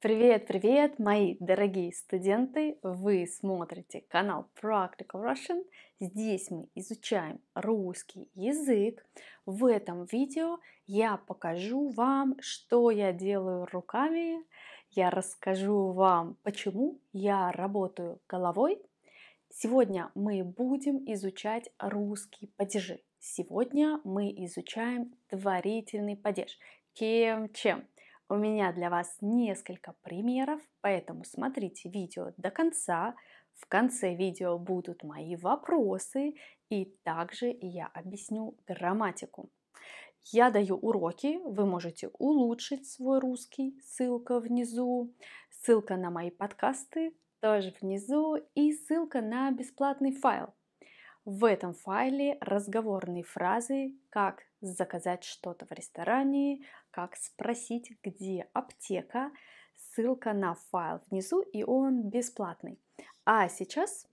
Привет, привет, мои дорогие студенты! Вы смотрите канал Practical Russian. Здесь мы изучаем русский язык. В этом видео я покажу вам, что я делаю руками. Я расскажу вам, почему я работаю головой. Сегодня мы будем изучать русские падежи. Сегодня мы изучаем творительный падеж. Кем-чем? У меня для вас несколько примеров, поэтому смотрите видео до конца. В конце видео будут мои вопросы, и также я объясню грамматику. Я даю уроки, вы можете улучшить свой русский, ссылка внизу, ссылка на мои подкасты тоже внизу и ссылка на бесплатный файл. В этом файле разговорные фразы, как заказать что-то в ресторане, как спросить, где аптека. Ссылка на файл внизу, и он бесплатный. А сейчас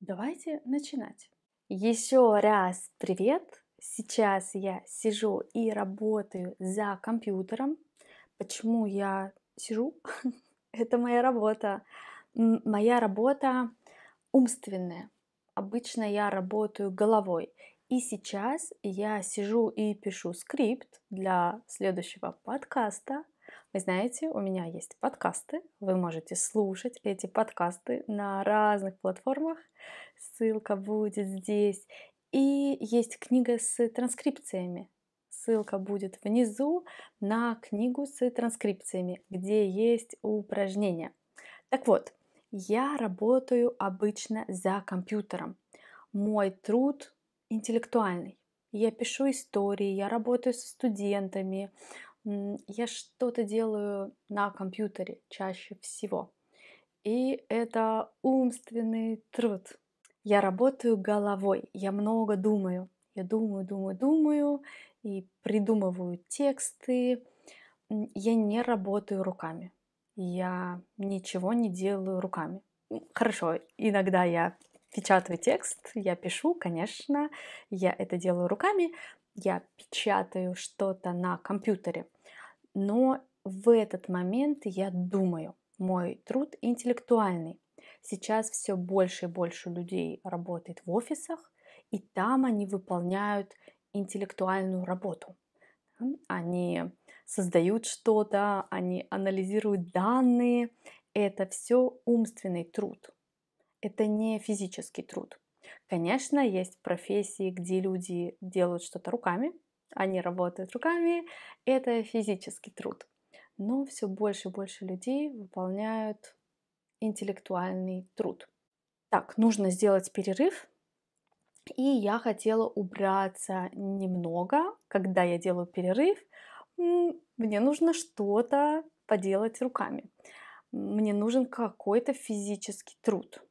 давайте начинать. Еще раз привет! Сейчас я сижу и работаю за компьютером. Почему я сижу? Это моя работа. Моя работа умственная. Обычно я работаю головой. И сейчас я сижу и пишу скрипт для следующего подкаста. Вы знаете, у меня есть подкасты. Вы можете слушать эти подкасты на разных платформах. Ссылка будет здесь. И есть книга с транскрипциями. Ссылка будет внизу на книгу с транскрипциями, где есть упражнения. Так вот, я работаю обычно за компьютером. Мой труд интеллектуальный. Я пишу истории, я работаю со студентами, я что-то делаю на компьютере чаще всего. И это умственный труд. Я работаю головой, я много думаю. Я думаю, думаю, думаю и придумываю тексты. Я не работаю руками. Я ничего не делаю руками. Хорошо, иногда я печатаю текст, я пишу, конечно, я это делаю руками, я печатаю что-то на компьютере, но в этот момент я думаю, мой труд интеллектуальный. Сейчас все больше и больше людей работает в офисах, и там они выполняют интеллектуальную работу. Они создают что-то, они анализируют данные. Это все умственный труд это не физический труд. Конечно, есть профессии, где люди делают что-то руками, они работают руками, это физический труд. Но все больше и больше людей выполняют интеллектуальный труд. Так, нужно сделать перерыв, и я хотела убраться немного. Когда я делаю перерыв, мне нужно что-то поделать руками. Мне нужен какой-то физический труд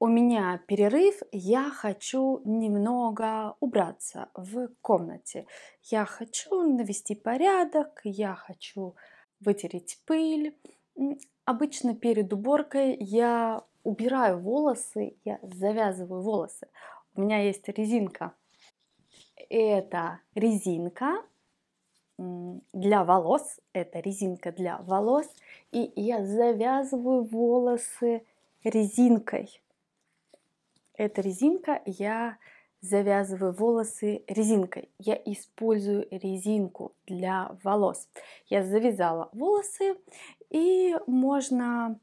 у меня перерыв, я хочу немного убраться в комнате. Я хочу навести порядок, я хочу вытереть пыль. Обычно перед уборкой я убираю волосы, я завязываю волосы. У меня есть резинка. Это резинка для волос. Это резинка для волос. И я завязываю волосы резинкой эта резинка, я завязываю волосы резинкой. Я использую резинку для волос. Я завязала волосы и можно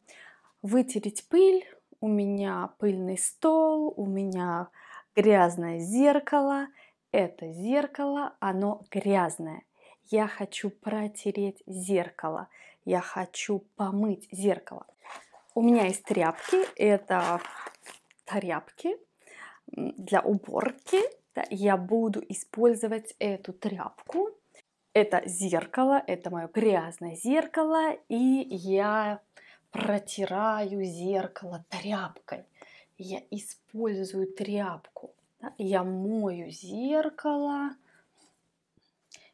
вытереть пыль. У меня пыльный стол, у меня грязное зеркало. Это зеркало, оно грязное. Я хочу протереть зеркало. Я хочу помыть зеркало. У меня есть тряпки. Это тряпки для уборки. Я буду использовать эту тряпку. Это зеркало, это мое грязное зеркало, и я протираю зеркало тряпкой. Я использую тряпку. Я мою зеркало.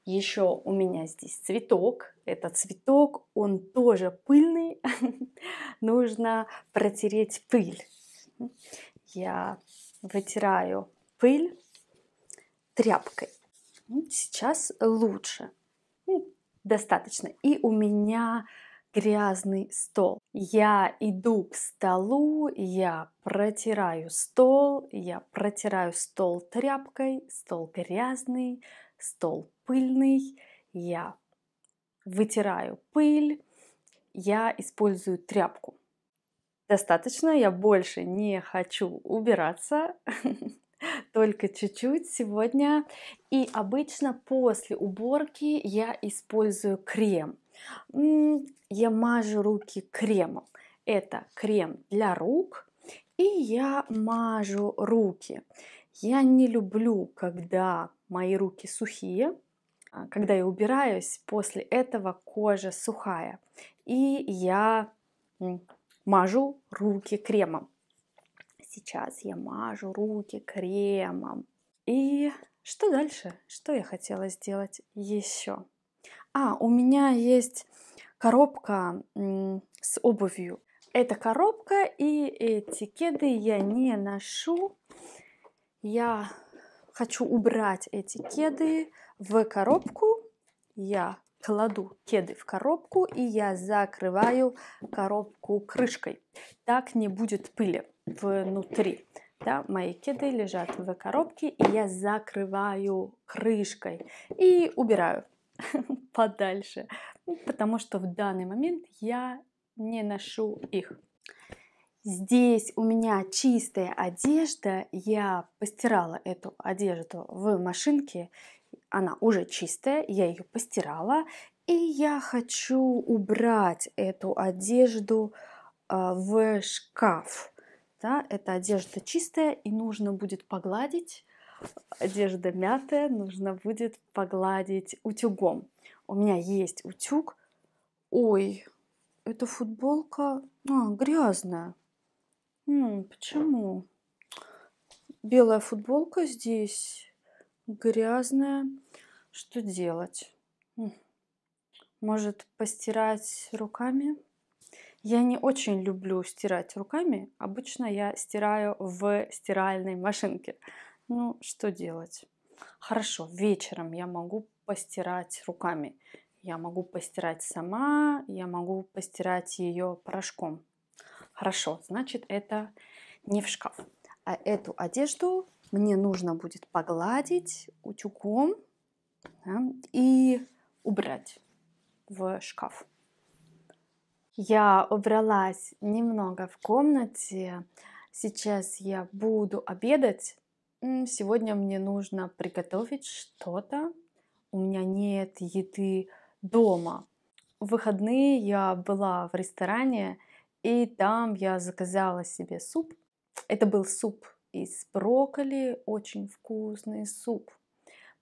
Еще у меня здесь цветок. Это цветок, он тоже пыльный. Нужно протереть пыль. Я вытираю пыль тряпкой. Ну, сейчас лучше. Ну, достаточно. И у меня грязный стол. Я иду к столу, я протираю стол, я протираю стол тряпкой, стол грязный, стол пыльный, я вытираю пыль, я использую тряпку достаточно, я больше не хочу убираться, только чуть-чуть сегодня. И обычно после уборки я использую крем. Я мажу руки кремом. Это крем для рук, и я мажу руки. Я не люблю, когда мои руки сухие, а, когда я убираюсь, после этого кожа сухая. И я мажу руки кремом. Сейчас я мажу руки кремом. И что дальше? Что я хотела сделать еще? А, у меня есть коробка с обувью. Это коробка и эти кеды я не ношу. Я хочу убрать эти кеды в коробку. Я кладу кеды в коробку и я закрываю коробку крышкой. Так не будет пыли внутри. Да, мои кеды лежат в коробке, и я закрываю крышкой и убираю подальше, потому что в данный момент я не ношу их. Здесь у меня чистая одежда, я постирала эту одежду в машинке, она уже чистая, я ее постирала, и я хочу убрать эту одежду а, в шкаф. Да, эта одежда чистая, и нужно будет погладить. Одежда мятая, нужно будет погладить утюгом. У меня есть утюг. Ой, эта футболка а, грязная. М, почему? Белая футболка здесь грязная. Что делать? Может, постирать руками? Я не очень люблю стирать руками. Обычно я стираю в стиральной машинке. Ну, что делать? Хорошо, вечером я могу постирать руками. Я могу постирать сама, я могу постирать ее порошком. Хорошо, значит, это не в шкаф. А эту одежду мне нужно будет погладить утюгом да, и убрать в шкаф. Я убралась немного в комнате. Сейчас я буду обедать. Сегодня мне нужно приготовить что-то. У меня нет еды дома. В выходные я была в ресторане, и там я заказала себе суп. Это был суп из брокколи, очень вкусный суп.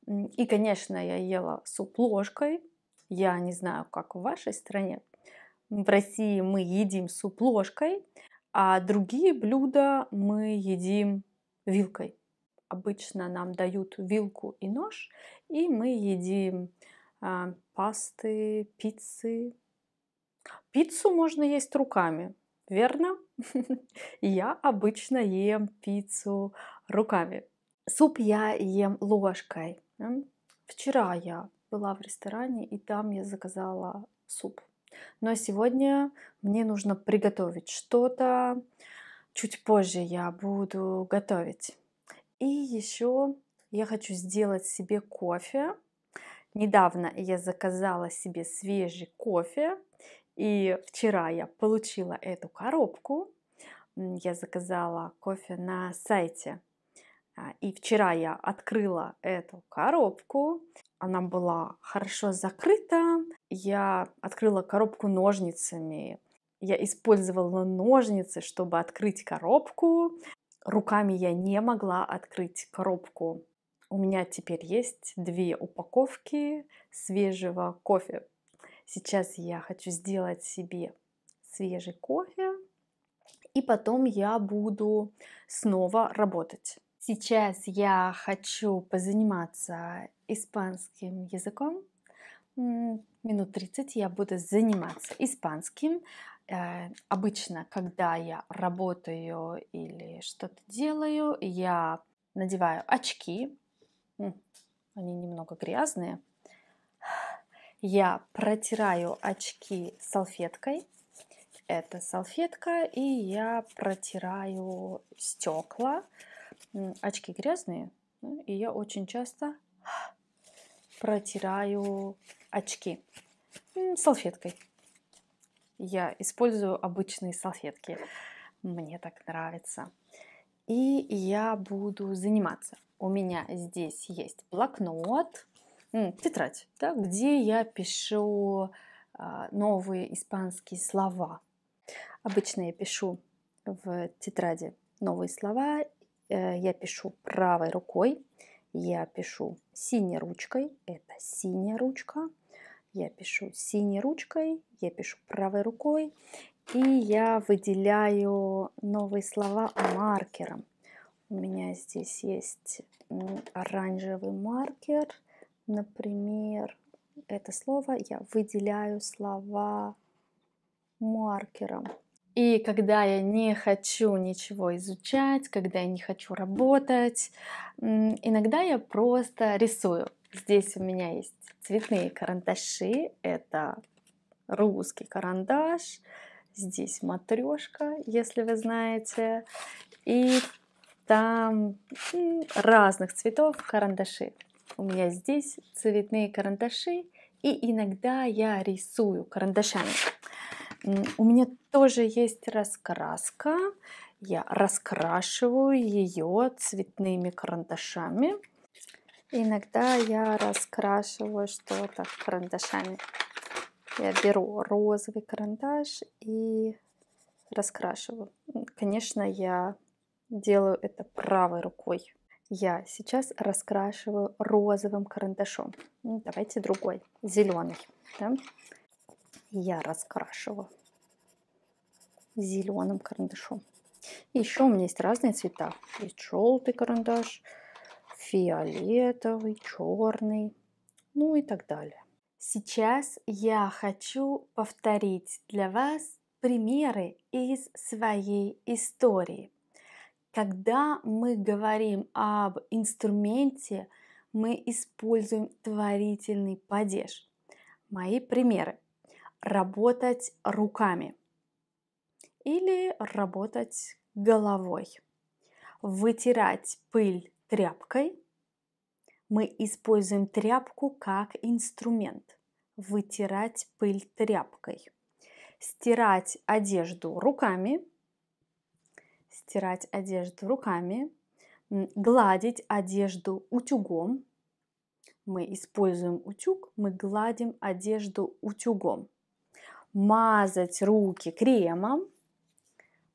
И, конечно, я ела суп ложкой. Я не знаю, как в вашей стране. В России мы едим суп ложкой, а другие блюда мы едим вилкой. Обычно нам дают вилку и нож, и мы едим э, пасты, пиццы. Пиццу можно есть руками, верно? Я обычно ем пиццу руками. Суп я ем ложкой. Вчера я была в ресторане, и там я заказала суп. Но сегодня мне нужно приготовить что-то. Чуть позже я буду готовить. И еще я хочу сделать себе кофе. Недавно я заказала себе свежий кофе, и вчера я получила эту коробку. Я заказала кофе на сайте. А, и вчера я открыла эту коробку. Она была хорошо закрыта. Я открыла коробку ножницами. Я использовала ножницы, чтобы открыть коробку. Руками я не могла открыть коробку. У меня теперь есть две упаковки свежего кофе Сейчас я хочу сделать себе свежий кофе, и потом я буду снова работать. Сейчас я хочу позаниматься испанским языком. Минут 30 я буду заниматься испанским. Э, обычно, когда я работаю или что-то делаю, я надеваю очки. Они немного грязные, я протираю очки салфеткой. Это салфетка, и я протираю стекла. Очки грязные, ну, и я очень часто протираю очки салфеткой. Я использую обычные салфетки. Мне так нравится. И я буду заниматься. У меня здесь есть блокнот, ну, тетрадь, да, где я пишу а, новые испанские слова. Обычно я пишу в тетради новые слова, э, я пишу правой рукой, я пишу синей ручкой, это синяя ручка, я пишу синей ручкой, я пишу правой рукой, и я выделяю новые слова маркером. У меня здесь есть оранжевый маркер – Например, это слово я выделяю слова маркером. И когда я не хочу ничего изучать, когда я не хочу работать, иногда я просто рисую. Здесь у меня есть цветные карандаши. Это русский карандаш. Здесь матрешка, если вы знаете. И там разных цветов карандаши. У меня здесь цветные карандаши, и иногда я рисую карандашами. У меня тоже есть раскраска. Я раскрашиваю ее цветными карандашами. Иногда я раскрашиваю что-то карандашами. Я беру розовый карандаш и раскрашиваю. Конечно, я делаю это правой рукой я сейчас раскрашиваю розовым карандашом. Ну, давайте другой, зеленый. Да? Я раскрашиваю зеленым карандашом. Еще у меня есть разные цвета. Есть желтый карандаш, фиолетовый, черный, ну и так далее. Сейчас я хочу повторить для вас примеры из своей истории. Когда мы говорим об инструменте, мы используем творительный падеж. Мои примеры. Работать руками или работать головой. Вытирать пыль тряпкой. Мы используем тряпку как инструмент. Вытирать пыль тряпкой. Стирать одежду руками – стирать одежду руками, гладить одежду утюгом. Мы используем утюг, мы гладим одежду утюгом. Мазать руки кремом.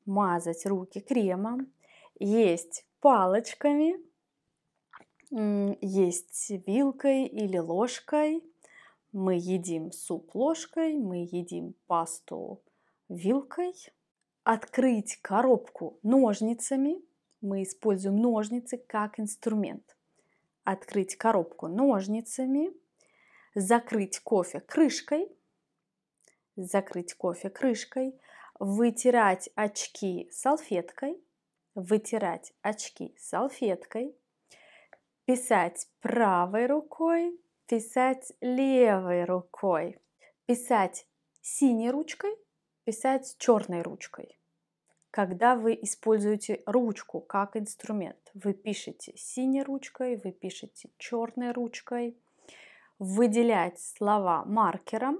Мазать руки кремом. Есть палочками. Есть вилкой или ложкой. Мы едим суп ложкой, мы едим пасту вилкой открыть коробку ножницами. Мы используем ножницы как инструмент. Открыть коробку ножницами, закрыть кофе крышкой, закрыть кофе крышкой, вытирать очки салфеткой, вытирать очки салфеткой, писать правой рукой, писать левой рукой, писать синей ручкой, писать черной ручкой. Когда вы используете ручку как инструмент, вы пишете синей ручкой, вы пишете черной ручкой, выделять слова маркером.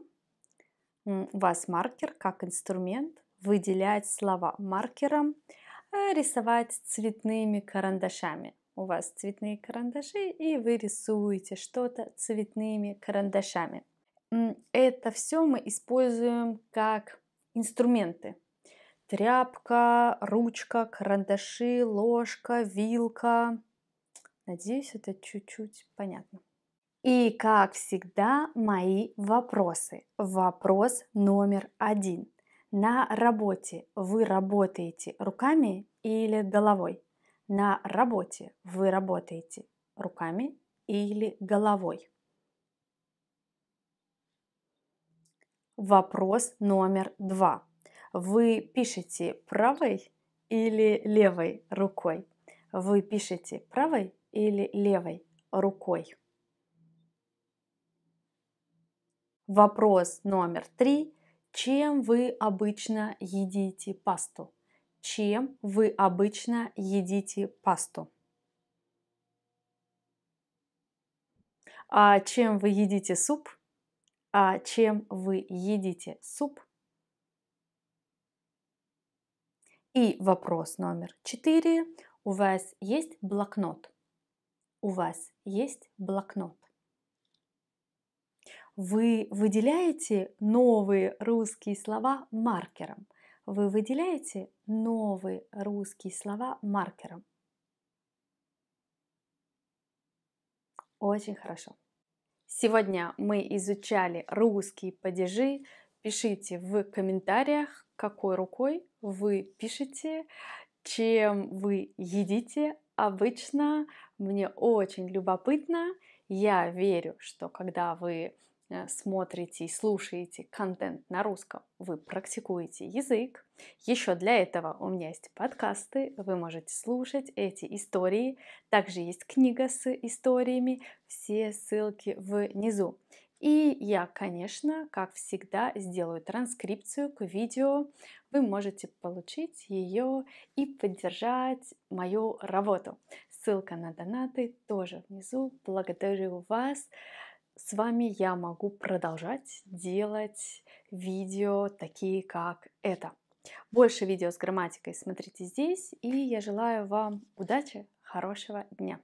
У вас маркер как инструмент, выделять слова маркером, а рисовать цветными карандашами. У вас цветные карандаши, и вы рисуете что-то цветными карандашами. Это все мы используем как инструменты. Тряпка, ручка, карандаши, ложка, вилка. Надеюсь, это чуть-чуть понятно. И, как всегда, мои вопросы. Вопрос номер один. На работе вы работаете руками или головой? На работе вы работаете руками или головой? Вопрос номер два. Вы пишете правой или левой рукой? Вы пишете правой или левой рукой? Вопрос номер три. Чем вы обычно едите пасту? Чем вы обычно едите пасту? А чем вы едите суп? а чем вы едите суп. И вопрос номер четыре. У вас есть блокнот? У вас есть блокнот? Вы выделяете новые русские слова маркером. Вы выделяете новые русские слова маркером. Очень хорошо. Сегодня мы изучали русские падежи. Пишите в комментариях, какой рукой вы пишете, чем вы едите. Обычно мне очень любопытно. Я верю, что когда вы Э, смотрите и слушаете контент на русском, вы практикуете язык. Еще для этого у меня есть подкасты, вы можете слушать эти истории. Также есть книга с историями, все ссылки внизу. И я, конечно, как всегда, сделаю транскрипцию к видео. Вы можете получить ее и поддержать мою работу. Ссылка на донаты тоже внизу. Благодарю вас. С вами я могу продолжать делать видео такие, как это. Больше видео с грамматикой смотрите здесь, и я желаю вам удачи, хорошего дня!